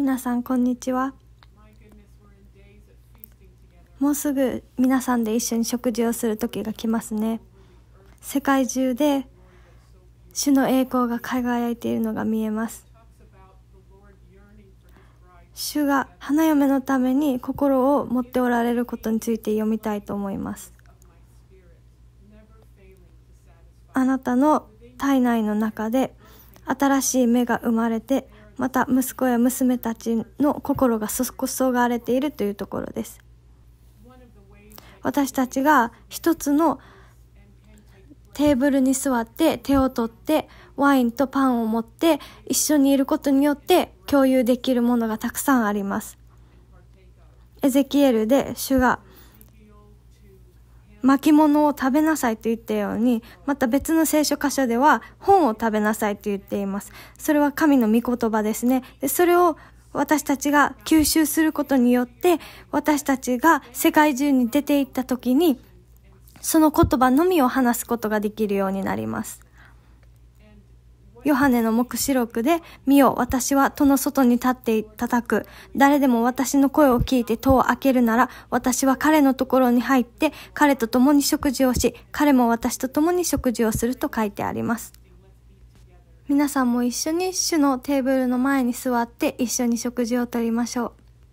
皆さんこんにちはもうすぐ皆さんで一緒に食事をする時が来ますね世界中で主の栄光が輝いているのが見えます主が花嫁のために心を持っておられることについて読みたいと思いますあなたの体内の中で新しい芽が生まれてまた息子や娘たちの心がそそがれているというところです私たちが一つのテーブルに座って手を取ってワインとパンを持って一緒にいることによって共有できるものがたくさんありますエゼキエルで主が巻物を食べなさいと言ったように、また別の聖書箇所では本を食べなさいと言っています。それは神の御言葉ですね。でそれを私たちが吸収することによって、私たちが世界中に出ていった時に、その言葉のみを話すことができるようになります。ヨハネの目視録で、見よ、私は戸の外に立って叩く。誰でも私の声を聞いて戸を開けるなら、私は彼のところに入って、彼と共に食事をし、彼も私と共に食事をすると書いてあります。皆さんも一緒に主のテーブルの前に座って一緒に食事をとりましょう。